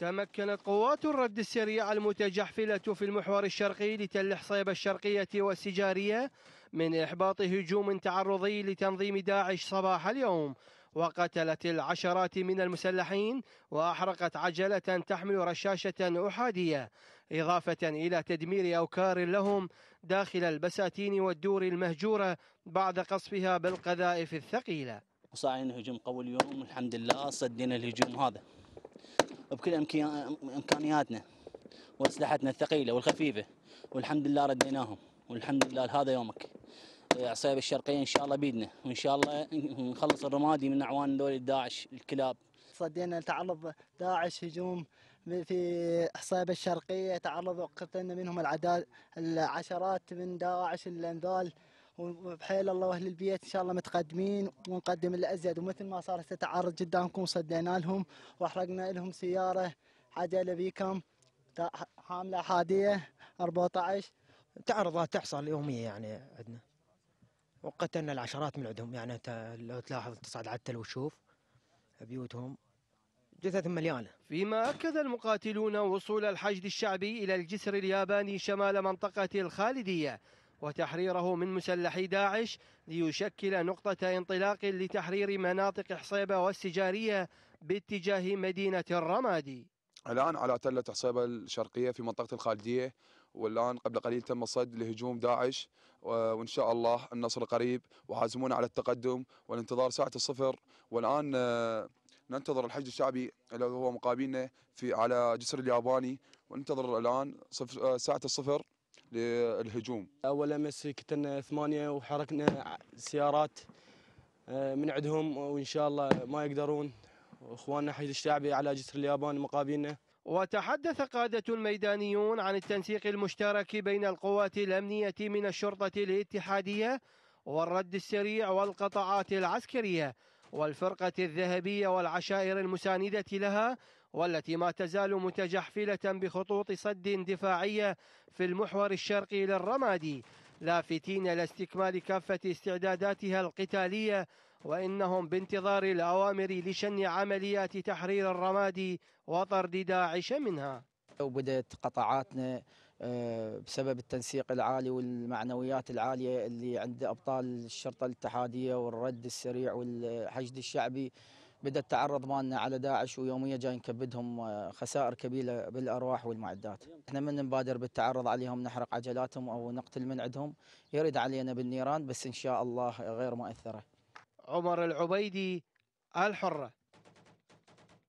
تمكنت قوات الرد السريع المتجحفلة في المحور الشرقي لتل حصيب الشرقية والسجارية من إحباط هجوم تعرضي لتنظيم داعش صباح اليوم وقتلت العشرات من المسلحين وأحرقت عجلة تحمل رشاشة أحادية إضافة إلى تدمير أوكار لهم داخل البساتين والدور المهجورة بعد قصفها بالقذائف الثقيلة وصاعين هجوم قوي اليوم الحمد لله صدينا الهجوم هذا بكل امكانياتنا واسلحتنا الثقيله والخفيفه والحمد لله رديناهم والحمد لله هذا يومك عصيب الشرقيه ان شاء الله بيدنا وان شاء الله نخلص الرمادي من اعوان دول داعش الكلاب صدينا تعرض داعش هجوم في حصيبة الشرقية تعرضوا قتلنا منهم العداد العشرات من داعش الأنذال وبحيل الله واهل البيت ان شاء الله متقدمين ونقدم الازيد ومثل ما صارت تتعرض قدامكم صدينا لهم واحرقنا لهم سياره عجله بيكم حامله حاديه 14 تعرضات تحصل يوميه يعني عندنا وقتلنا العشرات من عندهم يعني انت لو تلاحظ تصعد على التل وتشوف بيوتهم جثث مليانة فيما أكد المقاتلون وصول الحشد الشعبي إلى الجسر الياباني شمال منطقة الخالدية وتحريره من مسلحي داعش ليشكل نقطة انطلاق لتحرير مناطق حصيبة والسجارية باتجاه مدينة الرمادي الآن على تلة حصيبة الشرقية في منطقة الخالدية والآن قبل قليل تم صد لهجوم داعش وإن شاء الله النصر قريب وعازمون على التقدم والانتظار ساعة الصفر والآن آه، ننتظر الحج الشعبي الذي هو مقابلنا في على جسر الياباني وننتظر الآن آه، ساعة الصفر للهجوم أول أمس كتلنا ثمانية وحركنا سيارات آه، من عندهم وإن شاء الله ما يقدرون وإخواننا حشد الشعبي على جسر اليابان مقابلنا وتحدث قادة الميدانيون عن التنسيق المشترك بين القوات الأمنية من الشرطة الاتحادية والرد السريع والقطاعات العسكرية والفرقة الذهبية والعشائر المساندة لها والتي ما تزال متجحفلة بخطوط صد دفاعية في المحور الشرقي للرمادي لافتين لاستكمال كافة استعداداتها القتالية وإنهم بانتظار الأوامر لشن عمليات تحرير الرمادي وطرد داعش منها وبدأت قطاعاتنا آه، بسبب التنسيق العالي والمعنويات العالية اللي عند أبطال الشرطة الاتحادية والرد السريع والحشد الشعبي بدا التعرض مالنا على داعش ويوميا جاي نكبدهم آه، خسائر كبيره بالارواح والمعدات احنا من نبادر بالتعرض عليهم نحرق عجلاتهم او نقتل من عندهم يرد علينا بالنيران بس ان شاء الله غير مؤثره عمر العبيدي الحره